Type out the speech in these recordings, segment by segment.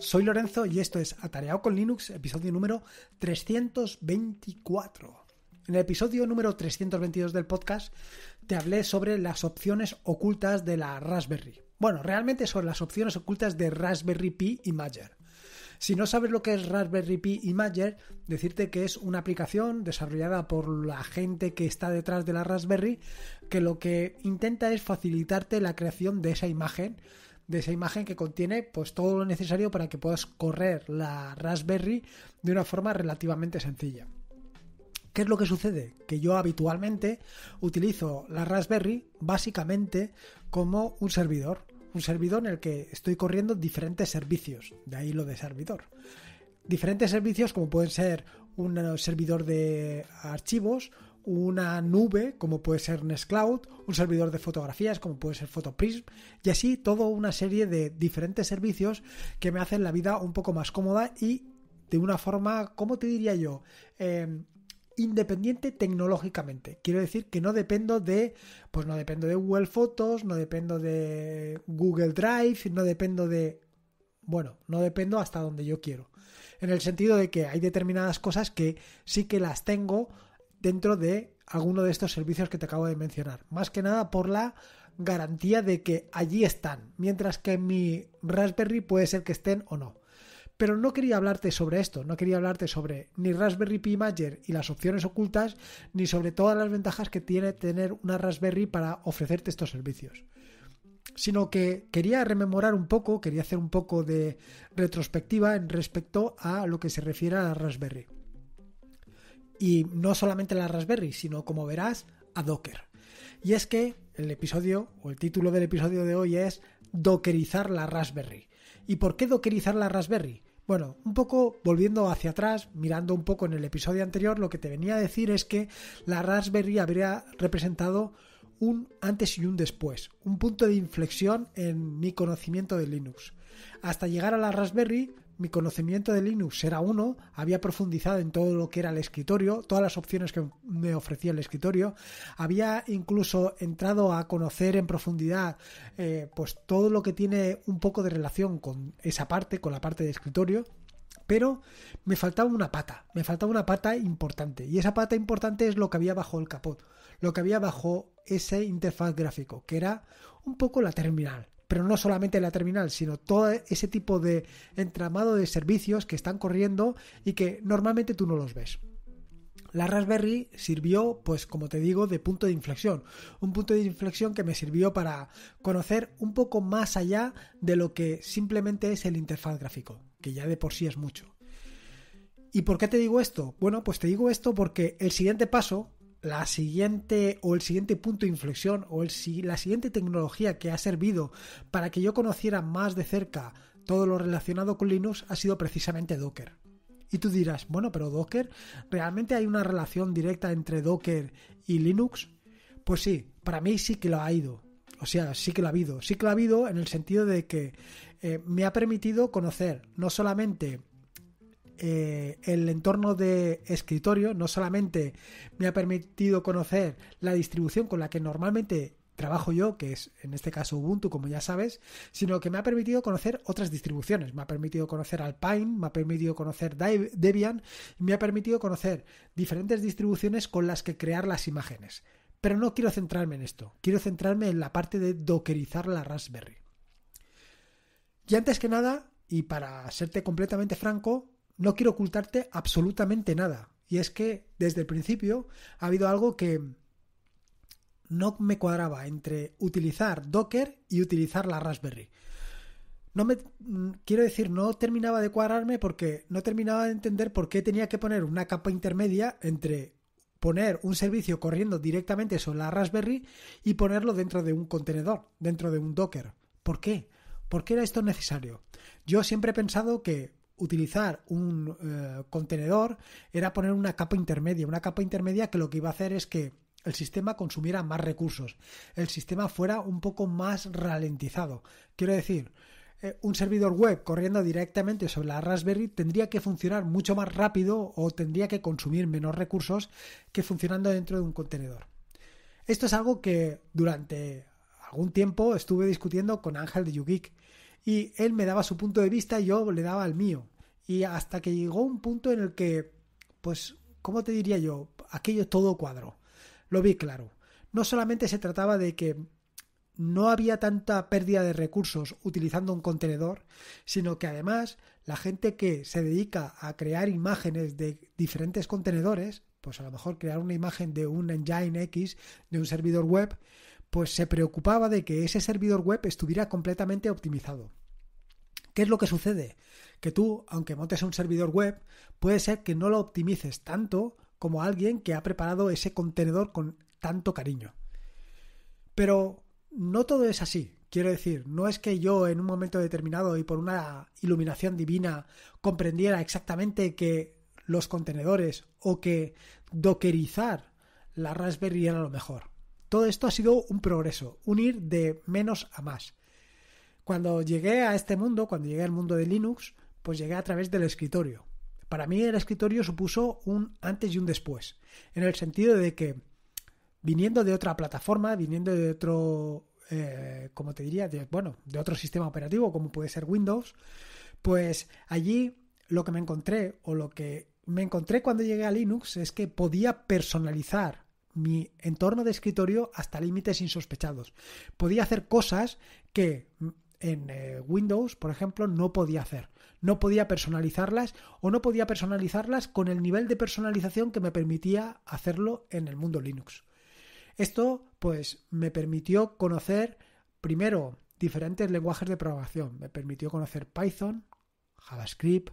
Soy Lorenzo y esto es Atareado con Linux, episodio número 324. En el episodio número 322 del podcast te hablé sobre las opciones ocultas de la Raspberry. Bueno, realmente sobre las opciones ocultas de Raspberry Pi Imager. Si no sabes lo que es Raspberry Pi Imager, decirte que es una aplicación desarrollada por la gente que está detrás de la Raspberry que lo que intenta es facilitarte la creación de esa imagen de esa imagen que contiene pues todo lo necesario para que puedas correr la Raspberry de una forma relativamente sencilla. ¿Qué es lo que sucede? Que yo habitualmente utilizo la Raspberry básicamente como un servidor, un servidor en el que estoy corriendo diferentes servicios, de ahí lo de servidor. Diferentes servicios como pueden ser un servidor de archivos, una nube como puede ser Nextcloud, un servidor de fotografías como puede ser Photoprism y así toda una serie de diferentes servicios que me hacen la vida un poco más cómoda y de una forma, ¿cómo te diría yo? Em, independiente tecnológicamente. Quiero decir que no dependo de, pues no dependo de Google Fotos, no dependo de Google Drive, no dependo de, bueno, no dependo hasta donde yo quiero. En el sentido de que hay determinadas cosas que sí que las tengo dentro de alguno de estos servicios que te acabo de mencionar. Más que nada por la garantía de que allí están, mientras que en mi Raspberry puede ser que estén o no. Pero no quería hablarte sobre esto, no quería hablarte sobre ni Raspberry Pi Major y las opciones ocultas, ni sobre todas las ventajas que tiene tener una Raspberry para ofrecerte estos servicios. Sino que quería rememorar un poco, quería hacer un poco de retrospectiva en respecto a lo que se refiere a la Raspberry y no solamente la Raspberry, sino como verás, a Docker. Y es que el episodio o el título del episodio de hoy es Dockerizar la Raspberry. ¿Y por qué Dockerizar la Raspberry? Bueno, un poco volviendo hacia atrás, mirando un poco en el episodio anterior, lo que te venía a decir es que la Raspberry habría representado un antes y un después, un punto de inflexión en mi conocimiento de Linux. Hasta llegar a la Raspberry, mi conocimiento de Linux era uno, había profundizado en todo lo que era el escritorio, todas las opciones que me ofrecía el escritorio, había incluso entrado a conocer en profundidad eh, pues todo lo que tiene un poco de relación con esa parte, con la parte de escritorio, pero me faltaba una pata, me faltaba una pata importante. Y esa pata importante es lo que había bajo el capot, lo que había bajo ese interfaz gráfico, que era un poco la terminal pero no solamente la terminal, sino todo ese tipo de entramado de servicios que están corriendo y que normalmente tú no los ves. La Raspberry sirvió, pues como te digo, de punto de inflexión. Un punto de inflexión que me sirvió para conocer un poco más allá de lo que simplemente es el interfaz gráfico, que ya de por sí es mucho. ¿Y por qué te digo esto? Bueno, pues te digo esto porque el siguiente paso, la siguiente o el siguiente punto de inflexión o el, la siguiente tecnología que ha servido para que yo conociera más de cerca todo lo relacionado con Linux ha sido precisamente Docker. Y tú dirás, bueno, pero Docker, ¿realmente hay una relación directa entre Docker y Linux? Pues sí, para mí sí que lo ha ido. O sea, sí que lo ha habido. Sí que lo ha habido en el sentido de que eh, me ha permitido conocer no solamente eh, el entorno de escritorio no solamente me ha permitido conocer la distribución con la que normalmente trabajo yo, que es en este caso Ubuntu, como ya sabes, sino que me ha permitido conocer otras distribuciones. Me ha permitido conocer Alpine, me ha permitido conocer Debian, me ha permitido conocer diferentes distribuciones con las que crear las imágenes. Pero no quiero centrarme en esto, quiero centrarme en la parte de dockerizar la Raspberry. Y antes que nada, y para serte completamente franco, no quiero ocultarte absolutamente nada. Y es que desde el principio ha habido algo que no me cuadraba entre utilizar Docker y utilizar la Raspberry. No me mm, quiero decir, no terminaba de cuadrarme porque no terminaba de entender por qué tenía que poner una capa intermedia entre poner un servicio corriendo directamente sobre la Raspberry y ponerlo dentro de un contenedor, dentro de un Docker. ¿Por qué? ¿Por qué era esto necesario? Yo siempre he pensado que utilizar un eh, contenedor era poner una capa intermedia, una capa intermedia que lo que iba a hacer es que el sistema consumiera más recursos, el sistema fuera un poco más ralentizado. Quiero decir, eh, un servidor web corriendo directamente sobre la Raspberry tendría que funcionar mucho más rápido o tendría que consumir menos recursos que funcionando dentro de un contenedor. Esto es algo que durante algún tiempo estuve discutiendo con Ángel de YouGeek y él me daba su punto de vista y yo le daba el mío. Y hasta que llegó un punto en el que, pues, ¿cómo te diría yo? Aquello todo cuadro. Lo vi claro. No solamente se trataba de que no había tanta pérdida de recursos utilizando un contenedor, sino que además la gente que se dedica a crear imágenes de diferentes contenedores, pues a lo mejor crear una imagen de un engine X, de un servidor web, pues se preocupaba de que ese servidor web estuviera completamente optimizado. ¿Qué es lo que sucede? Que tú, aunque montes un servidor web, puede ser que no lo optimices tanto como alguien que ha preparado ese contenedor con tanto cariño. Pero no todo es así. Quiero decir, no es que yo en un momento determinado y por una iluminación divina comprendiera exactamente que los contenedores o que dockerizar la Raspberry era lo mejor. Todo esto ha sido un progreso, un ir de menos a más. Cuando llegué a este mundo, cuando llegué al mundo de Linux, pues llegué a través del escritorio. Para mí el escritorio supuso un antes y un después, en el sentido de que viniendo de otra plataforma, viniendo de otro, eh, como te diría, bueno, de otro sistema operativo como puede ser Windows, pues allí lo que me encontré o lo que me encontré cuando llegué a Linux es que podía personalizar mi entorno de escritorio hasta límites insospechados. Podía hacer cosas que mm, en eh, Windows, por ejemplo, no podía hacer. No podía personalizarlas o no podía personalizarlas con el nivel de personalización que me permitía hacerlo en el mundo Linux. Esto, pues, me permitió conocer primero diferentes lenguajes de programación. Me permitió conocer Python, JavaScript,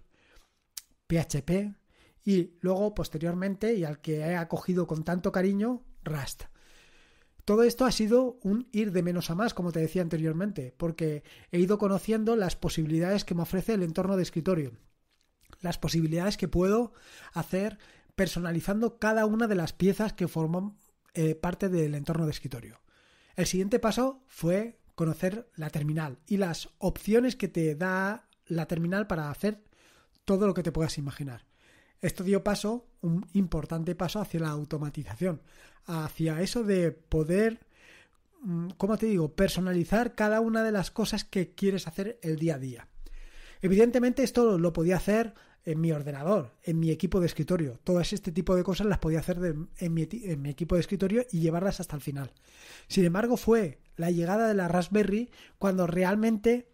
PHP, y luego posteriormente y al que he acogido con tanto cariño, Rust. Todo esto ha sido un ir de menos a más, como te decía anteriormente, porque he ido conociendo las posibilidades que me ofrece el entorno de escritorio, las posibilidades que puedo hacer personalizando cada una de las piezas que forman eh, parte del entorno de escritorio. El siguiente paso fue conocer la terminal y las opciones que te da la terminal para hacer todo lo que te puedas imaginar. Esto dio paso, un importante paso hacia la automatización, hacia eso de poder, mm, ¿cómo te digo?, personalizar cada una de las cosas que quieres hacer el día a día. Evidentemente esto lo podía hacer en mi ordenador, en mi equipo de escritorio. Todas este tipo de cosas las podía hacer en, mi, equipo de escritorio y llevarlas hasta el final. Sin embargo, fue la llegada de la Raspberry cuando realmente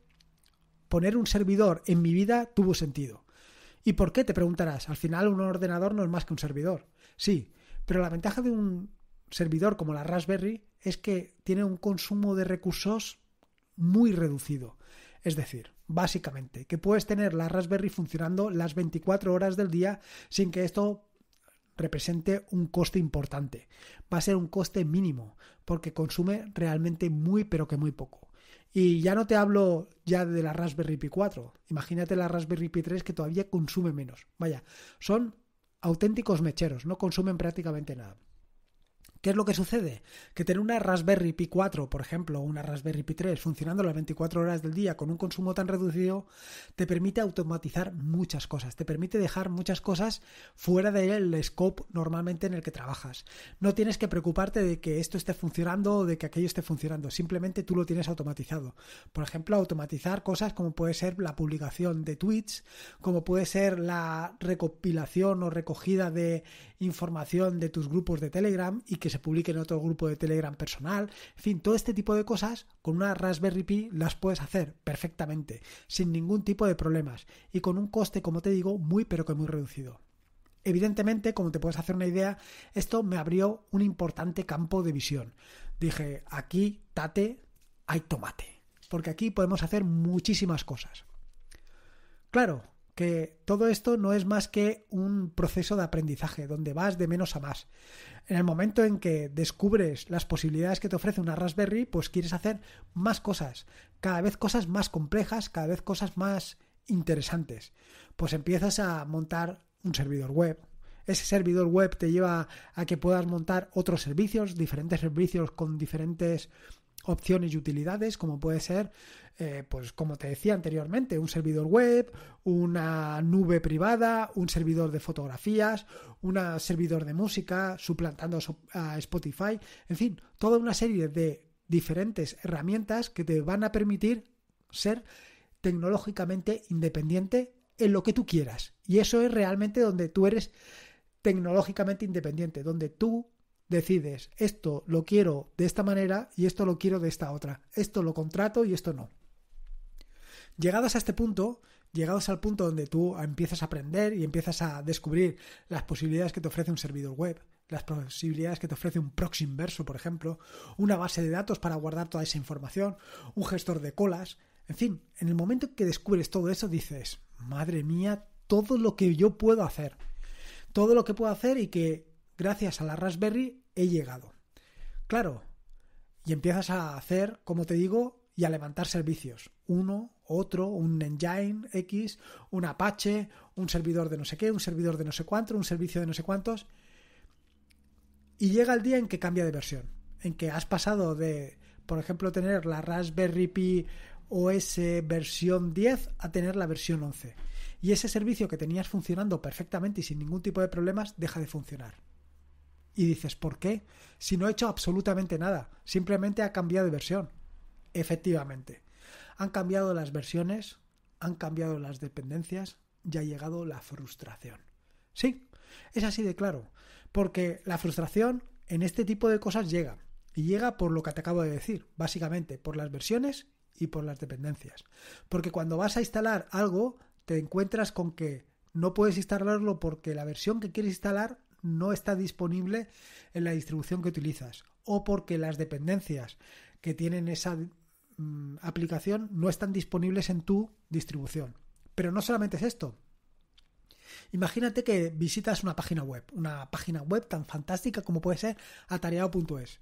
poner un servidor en mi vida tuvo sentido. ¿Y por qué? Te preguntarás. Al final un ordenador no es más que un servidor. Sí, pero la ventaja de un servidor como la Raspberry es que tiene un consumo de recursos muy reducido. Es decir, básicamente, que puedes tener la Raspberry funcionando las 24 horas del día sin que esto represente un coste importante. Va a ser un coste mínimo, porque consume realmente muy pero que muy poco. Y ya no te hablo ya de la Raspberry Pi 4. Imagínate la Raspberry Pi 3 que todavía consume menos. Vaya, son auténticos mecheros, no consumen prácticamente nada. ¿Qué es lo que sucede? Que tener una Raspberry Pi 4, por ejemplo, o una Raspberry Pi 3 funcionando las 24 horas del día con un consumo tan reducido, te permite automatizar muchas cosas, te permite dejar muchas cosas fuera del scope normalmente en el que trabajas. No tienes que preocuparte de que esto esté funcionando o de que aquello esté funcionando, simplemente tú lo tienes automatizado. Por ejemplo, automatizar cosas como puede ser la publicación de tweets, como puede ser la recopilación o recogida de información de tus grupos de Telegram y que se publique en otro grupo de Telegram personal, en fin, todo este tipo de cosas con una Raspberry Pi las puedes hacer perfectamente, sin ningún tipo de problemas y con un coste, como te digo, muy pero que muy reducido. Evidentemente, como te puedes hacer una idea, esto me abrió un importante campo de visión. Dije, aquí, tate, hay tomate, porque aquí podemos hacer muchísimas cosas. Claro, que todo esto no es más que un proceso de aprendizaje, donde vas de menos a más. En el momento en que descubres las posibilidades que te ofrece una Raspberry, pues quieres hacer más cosas, cada vez cosas más complejas, cada vez cosas más interesantes. Pues empiezas a montar un servidor web, ese servidor web te lleva a que puedas montar otros servicios, diferentes servicios con diferentes opciones y utilidades, como puede ser, eh, pues como te decía anteriormente, un servidor web, una nube privada, un servidor de fotografías, un servidor de música, suplantando a Spotify, en fin, toda una serie de diferentes herramientas que te van a permitir ser tecnológicamente independiente en lo que tú quieras. Y eso es realmente donde tú eres tecnológicamente independiente, donde tú decides, esto lo quiero de esta manera y esto lo quiero de esta otra, esto lo contrato y esto no. Llegados a este punto, llegados al punto donde tú empiezas a aprender y empiezas a descubrir las posibilidades que te ofrece un servidor web, las posibilidades que te ofrece un proxy inverso, por ejemplo, una base de datos para guardar toda esa información, un gestor de colas, en fin, en el momento que descubres todo eso dices, madre mía, todo lo que yo puedo hacer, todo lo que puedo hacer y que gracias a la Raspberry he llegado. Claro, y empiezas a hacer, como te digo, y a levantar servicios. Uno, otro, un engine X, un Apache, un servidor de no sé qué, un servidor de no sé cuánto, un servicio de no sé cuántos. Y llega el día en que cambia de versión, en que has pasado de, por ejemplo, tener la Raspberry Pi OS versión 10 a tener la versión 11. Y ese servicio que tenías funcionando perfectamente y sin ningún tipo de problemas deja de funcionar. Y dices, ¿por qué? Si no he hecho absolutamente nada, simplemente ha cambiado de versión. Efectivamente, han cambiado las versiones, han cambiado las dependencias y ha llegado la frustración. Sí, es así de claro, porque la frustración en este tipo de cosas llega, y llega por lo que te acabo de decir, básicamente por las versiones y por las dependencias. Porque cuando vas a instalar algo, te encuentras con que no puedes instalarlo porque la versión que quieres instalar no está disponible en la distribución que utilizas o porque las dependencias que tienen esa mm, aplicación no están disponibles en tu distribución. Pero no solamente es esto. Imagínate que visitas una página web, una página web tan fantástica como puede ser atareado.es.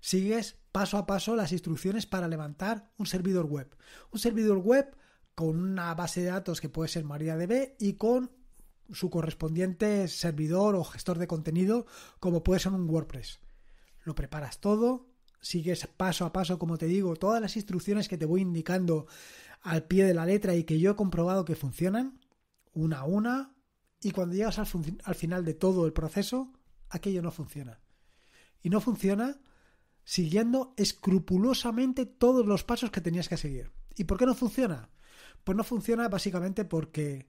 Sigues paso a paso las instrucciones para levantar un servidor web. Un servidor web con una base de datos que puede ser MariaDB y con su correspondiente servidor o gestor de contenido, como puede ser un WordPress. Lo preparas todo, sigues paso a paso, como te digo, todas las instrucciones que te voy indicando al pie de la letra y que yo he comprobado que funcionan, una a una, y cuando llegas al, final de todo el proceso, aquello no funciona. Y no funciona siguiendo escrupulosamente todos los pasos que tenías que seguir. ¿Y por qué no funciona? Pues no funciona básicamente porque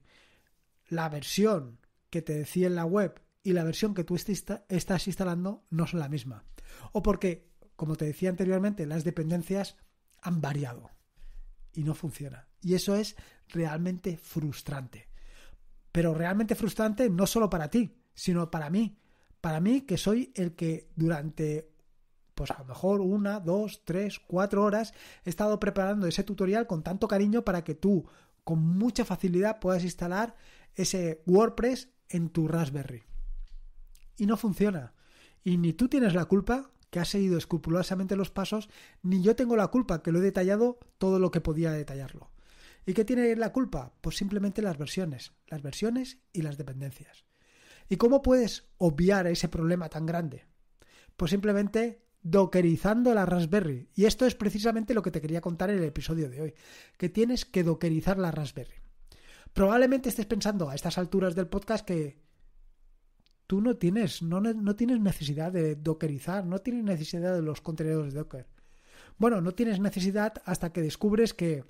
la versión que te decía en la web y la versión que tú estás instalando no son la misma. O porque, como te decía anteriormente, las dependencias han variado y no funciona. Y eso es realmente frustrante. Pero realmente frustrante no solo para ti, sino para mí. Para mí que soy el que durante pues a lo mejor una, dos, tres, cuatro horas he estado preparando ese tutorial con tanto cariño para que tú con mucha facilidad puedas instalar ese WordPress en tu Raspberry. Y no funciona. Y ni tú tienes la culpa que has seguido escrupulosamente los pasos, ni yo tengo la culpa que lo he detallado todo lo que podía detallarlo. ¿Y qué tiene la culpa? Pues simplemente las versiones, las versiones y las dependencias. ¿Y cómo puedes obviar ese problema tan grande? Pues simplemente dockerizando la Raspberry. Y esto es precisamente lo que te quería contar en el episodio de hoy, que tienes que dockerizar la Raspberry probablemente estés pensando a estas alturas del podcast que tú no tienes, no, tienes necesidad de dockerizar, no tienes necesidad de los contenedores de Docker. Bueno, no tienes necesidad hasta que descubres que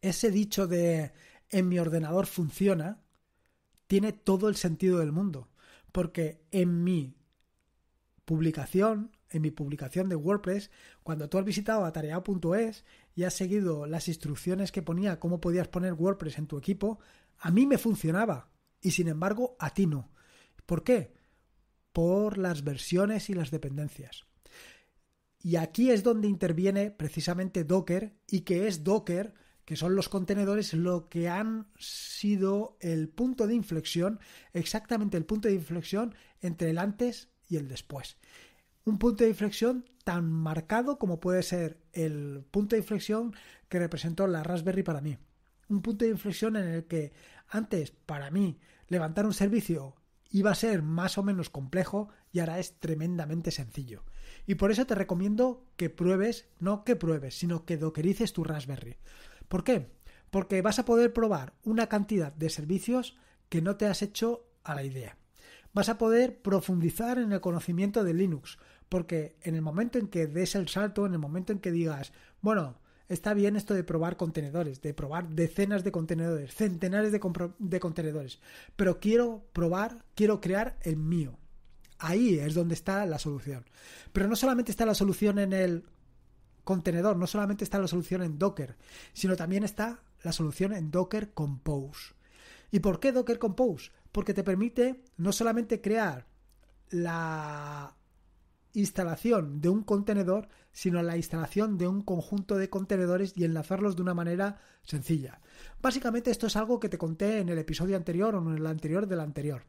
ese dicho de en mi ordenador funciona tiene todo el sentido del mundo. Porque en mi publicación, en mi publicación de WordPress, cuando tú has visitado atareado.es y has seguido las instrucciones que ponía cómo podías poner WordPress en tu equipo, a mí me funcionaba y sin embargo a ti no. ¿Por qué? Por las versiones y las dependencias. Y aquí es donde interviene precisamente Docker y que es Docker, que son los contenedores, lo que han sido el punto de inflexión, exactamente el punto de inflexión entre el antes y el después un punto de inflexión tan marcado como puede ser el punto de inflexión que representó la Raspberry para mí. Un punto de inflexión en el que antes, para mí, levantar un servicio iba a ser más o menos complejo y ahora es tremendamente sencillo. Y por eso te recomiendo que pruebes, no que pruebes, sino que doquerices tu Raspberry. ¿Por qué? Porque vas a poder probar una cantidad de servicios que no te has hecho a la idea vas a poder profundizar en el conocimiento de Linux, porque en el momento en que des el salto, en el momento en que digas, bueno, está bien esto de probar contenedores, de probar decenas de contenedores, centenares de, contenedores, pero quiero probar, quiero crear el mío. Ahí es donde está la solución. Pero no solamente está la solución en el contenedor, no solamente está la solución en Docker, sino también está la solución en Docker Compose. ¿Y por qué Docker Compose? porque te permite no solamente crear la instalación de un contenedor, sino la instalación de un conjunto de contenedores y enlazarlos de una manera sencilla. Básicamente esto es algo que te conté en el episodio anterior o en el anterior del anterior.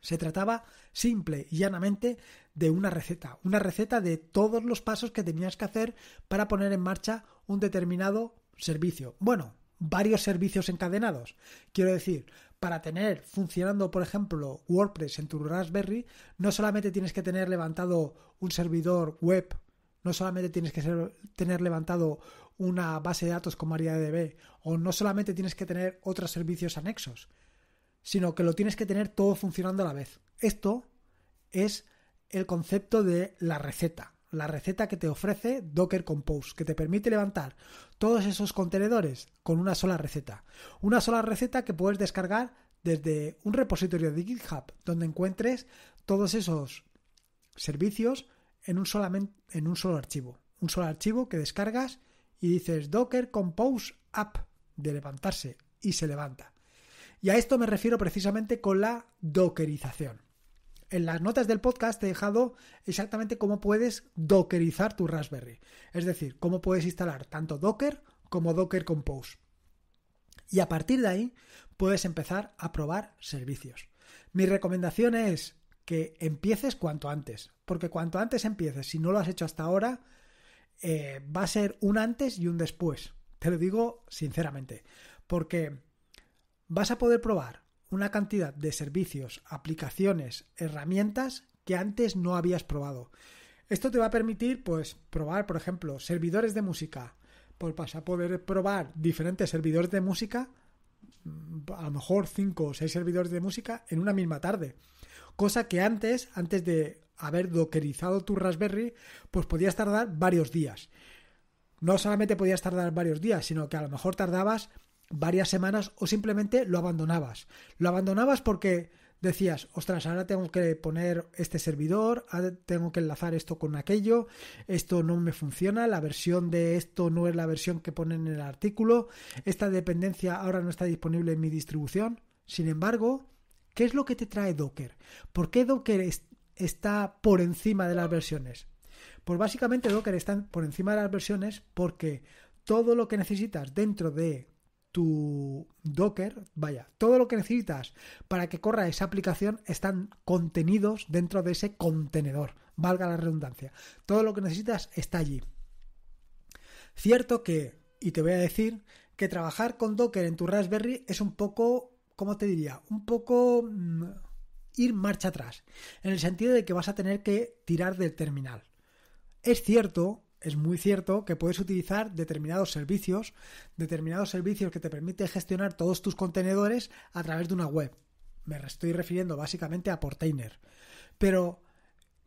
Se trataba simple y llanamente de una receta, una receta de todos los pasos que tenías que hacer para poner en marcha un determinado servicio. Bueno, varios servicios encadenados. Quiero decir, para tener funcionando, por ejemplo, WordPress en tu Raspberry, no solamente tienes que tener levantado un servidor web, no solamente tienes que tener levantado una base de datos como MariaDB, o no solamente tienes que tener otros servicios anexos, sino que lo tienes que tener todo funcionando a la vez. Esto es el concepto de la receta la receta que te ofrece Docker Compose, que te permite levantar todos esos contenedores con una sola receta. Una sola receta que puedes descargar desde un repositorio de GitHub, donde encuentres todos esos servicios en un, en un solo archivo. Un solo archivo que descargas y dices Docker Compose App de levantarse y se levanta. Y a esto me refiero precisamente con la dockerización en las notas del podcast te he dejado exactamente cómo puedes dockerizar tu Raspberry. Es decir, cómo puedes instalar tanto Docker como Docker Compose. Y a partir de ahí puedes empezar a probar servicios. Mi recomendación es que empieces cuanto antes, porque cuanto antes empieces, si no lo has hecho hasta ahora, eh, va a ser un antes y un después. Te lo digo sinceramente, porque vas a poder probar una cantidad de servicios, aplicaciones, herramientas que antes no habías probado. Esto te va a permitir, pues, probar, por ejemplo, servidores de música. Pues vas a poder probar diferentes servidores de música, mm, a lo mejor 5 o 6 servidores de música en una misma tarde. Cosa que antes, antes de haber dockerizado tu Raspberry, pues podías tardar varios días. No solamente podías tardar varios días, sino que a lo mejor tardabas varias semanas o simplemente lo abandonabas. Lo abandonabas porque decías, ostras, ahora tengo que poner este servidor, tengo que enlazar esto con aquello, esto no me funciona, la versión de esto no es la versión que ponen en el artículo, esta dependencia ahora no está disponible en mi distribución. Sin embargo, ¿qué es lo que te trae Docker? ¿Por qué Docker está por encima de las versiones? Pues básicamente Docker está por encima de las versiones porque todo lo que necesitas dentro de tu Docker, vaya, todo lo que necesitas para que corra esa aplicación están contenidos dentro de ese contenedor, valga la redundancia. Todo lo que necesitas está allí. Cierto que, y te voy a decir, que trabajar con Docker en tu Raspberry es un poco, ¿cómo te diría? Un poco mm, ir marcha atrás, en el sentido de que vas a tener que tirar del terminal. Es cierto es muy cierto que puedes utilizar determinados servicios, determinados servicios que te permiten gestionar todos tus contenedores a través de una web. Me estoy refiriendo básicamente a Portainer. Pero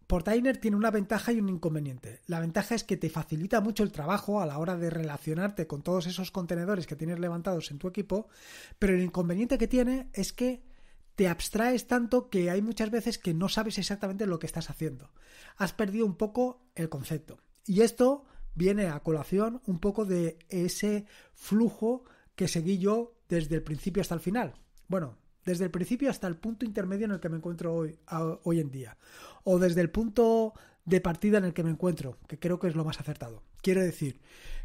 Portainer tiene una ventaja y un inconveniente. La ventaja es que te facilita mucho el trabajo a la hora de relacionarte con todos esos contenedores que tienes levantados en tu equipo, pero el inconveniente que tiene es que te abstraes tanto que hay muchas veces que no sabes exactamente lo que estás haciendo. Has perdido un poco el concepto. Y esto viene a colación un poco de ese flujo que seguí yo desde el principio hasta el final. Bueno, desde el principio hasta el punto intermedio en el que me encuentro hoy, hoy en día. O desde el punto de partida en el que me encuentro, que creo que es lo más acertado. Quiero decir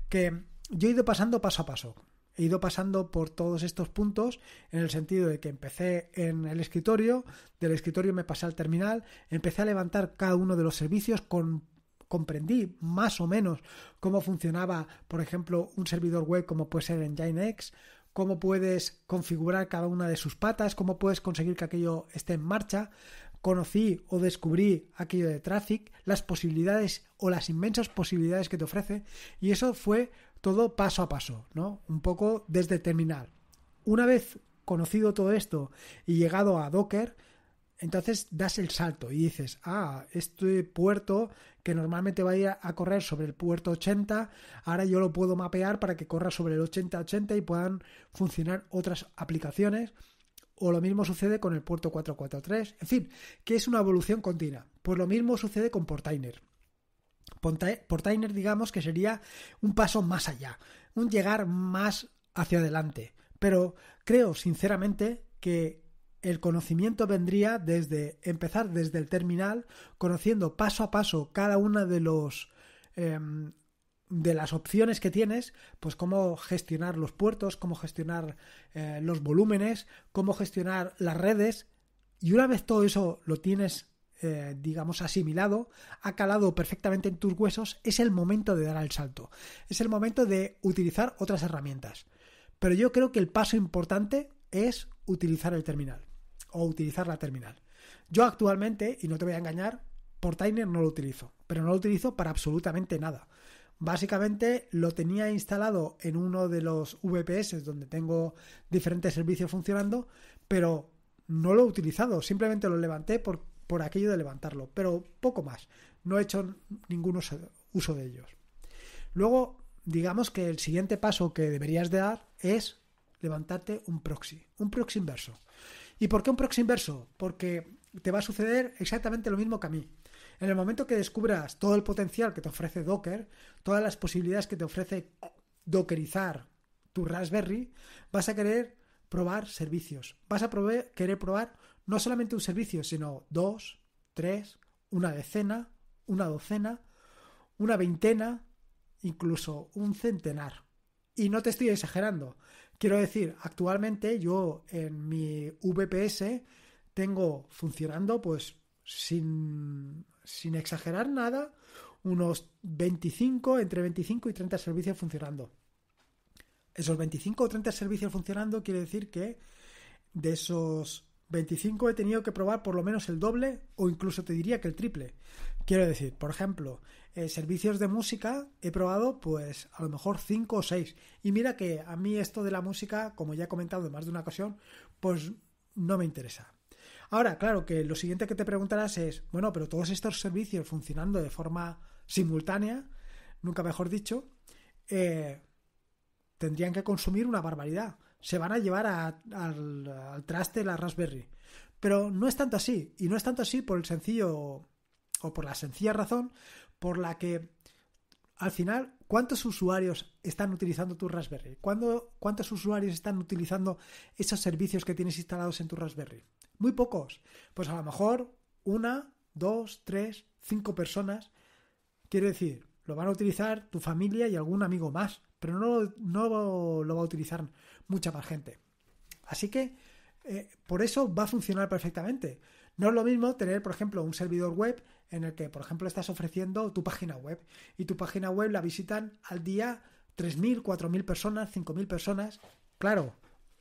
que yo he ido pasando paso a paso. He ido pasando por todos estos puntos en el sentido de que empecé en el escritorio, del escritorio me pasé al terminal, empecé a levantar cada uno de los servicios con comprendí más o menos cómo funcionaba, por ejemplo, un servidor web como puede ser Nginx, cómo puedes configurar cada una de sus patas, cómo puedes conseguir que aquello esté en marcha. Conocí o descubrí aquello de Traffic, las posibilidades o las inmensas posibilidades que te ofrece, y eso fue todo paso a paso, ¿no? Un poco desde terminar. terminal. Una vez conocido todo esto y llegado a Docker, entonces das el salto y dices, ah, este puerto que normalmente va a ir a correr sobre el puerto 80, ahora yo lo puedo mapear para que corra sobre el 8080 y puedan funcionar otras aplicaciones. O lo mismo sucede con el puerto 443. En fin, que es una evolución continua. Pues lo mismo sucede con Portainer. Portainer, digamos que sería un paso más allá, un llegar más hacia adelante. Pero creo, sinceramente, que el conocimiento vendría desde empezar desde el terminal, conociendo paso a paso cada una de los em, de las opciones que tienes, pues cómo gestionar los puertos, cómo gestionar eh, los volúmenes, cómo gestionar las redes. Y una vez todo eso lo tienes, eh, digamos, asimilado, ha calado perfectamente en tus huesos, es el momento de dar el salto. Es el momento de utilizar otras herramientas. Pero yo creo que el paso importante es utilizar el terminal o utilizar la terminal. Yo actualmente, y no te voy a engañar, por Portainer no lo utilizo, pero no lo utilizo para absolutamente nada. Básicamente lo tenía instalado en uno de los VPS donde tengo diferentes servicios funcionando, pero no lo he utilizado, simplemente lo levanté por, por aquello de levantarlo, pero poco más, no he hecho ningún uso, uso de ellos. Luego, digamos que el siguiente paso que deberías de dar es levantarte un proxy, un proxy inverso. ¿Y por qué un proxy inverso? Porque te va a suceder exactamente lo mismo que a mí. En el momento que descubras todo el potencial que te ofrece Docker, todas las posibilidades que te ofrece dockerizar tu Raspberry, vas a querer probar servicios. Vas a querer probar no solamente un servicio, sino dos, tres, una decena, una docena, una veintena, incluso un centenar. Y no te estoy exagerando. Quiero decir, actualmente yo en mi VPS tengo funcionando, pues sin, sin exagerar nada, unos 25, entre 25 y 30 servicios funcionando. Esos 25 o 30 servicios funcionando quiere decir que de esos 25 he tenido que probar por lo menos el doble o incluso te diría que el triple. Quiero decir, por ejemplo, eh, servicios de música he probado pues a lo mejor 5 o 6. Y mira que a mí esto de la música, como ya he comentado en más de una ocasión, pues no me interesa. Ahora, claro que lo siguiente que te preguntarás es, bueno, pero todos estos servicios funcionando de forma simultánea, nunca mejor dicho, eh, tendrían que consumir una barbaridad. Se van a llevar al, al traste la Raspberry. Pero no es tanto así, y no es tanto así por el sencillo o por la sencilla razón por la que al final, ¿cuántos usuarios están utilizando tu Raspberry? ¿Cuántos usuarios están utilizando esos servicios que tienes instalados en tu Raspberry? Muy pocos. Pues a lo mejor una, dos, tres, cinco personas. Quiero decir, lo van a utilizar tu familia y algún amigo más, pero no, no lo va a utilizar mucha más gente. Así que eh, por eso va a funcionar perfectamente. No es lo mismo tener, por ejemplo, un servidor web en el que, por ejemplo, estás ofreciendo tu página web y tu página web la visitan al día 3.000, 4.000 personas, 5.000 personas, claro,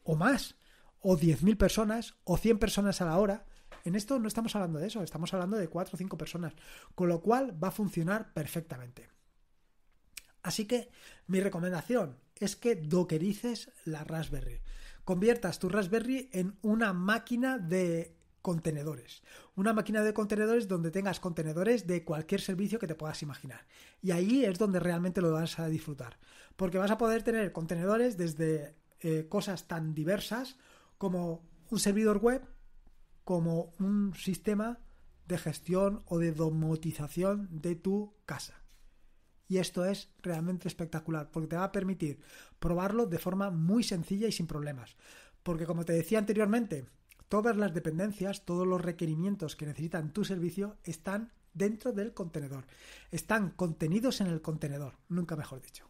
o más, o 10.000 personas, o 100 personas a la hora. En esto no estamos hablando de eso, estamos hablando de 4 o 5 personas, con lo cual va a funcionar perfectamente. Así que mi recomendación es que dockerices la Raspberry conviertas tu Raspberry en una máquina de contenedores. Una máquina de contenedores donde tengas contenedores de cualquier servicio que te puedas imaginar. Y ahí es donde realmente lo vas a disfrutar. Porque vas a poder tener contenedores desde eh, cosas tan diversas como un servidor web, como un sistema de gestión o de domotización de tu casa. Y esto es realmente espectacular porque te va a permitir probarlo de forma muy sencilla y sin problemas. Porque como te decía anteriormente, todas las dependencias, todos los requerimientos que necesitan tu servicio están dentro del contenedor. Están contenidos en el contenedor, nunca mejor dicho.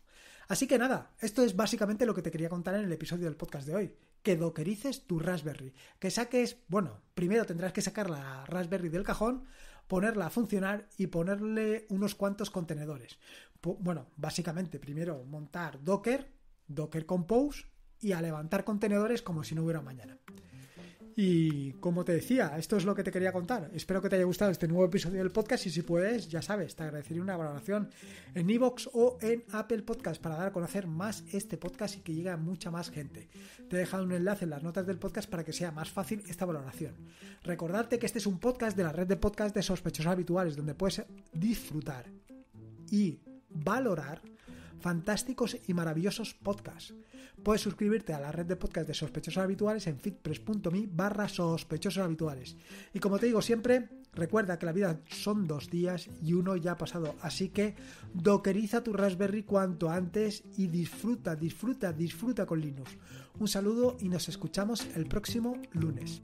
Así que nada, esto es básicamente lo que te quería contar en el episodio del podcast de hoy. Que dockerices tu Raspberry. Que saques, bueno, primero tendrás que sacar la Raspberry del cajón, ponerla a funcionar y ponerle unos cuantos contenedores bueno, básicamente primero montar Docker, Docker Compose y a levantar contenedores como si no hubiera mañana. Y como te decía, esto es lo que te quería contar. Espero que te haya gustado este nuevo episodio del podcast y si puedes, ya sabes, te agradecería una valoración en iVoox o en Apple Podcast para dar a conocer más este podcast y que llegue a mucha más gente. Te he dejado un enlace en las notas del podcast para que sea más fácil esta valoración. Recordarte que este es un podcast de la red de podcast de sospechosos habituales donde puedes disfrutar y valorar fantásticos y maravillosos podcasts. Puedes suscribirte a la red de podcasts de sospechosos habituales en fitpress.me barra sospechosos habituales. Y como te digo siempre, recuerda que la vida son dos días y uno ya ha pasado, así que dockeriza tu Raspberry cuanto antes y disfruta, disfruta, disfruta con Linux. Un saludo y nos escuchamos el próximo lunes.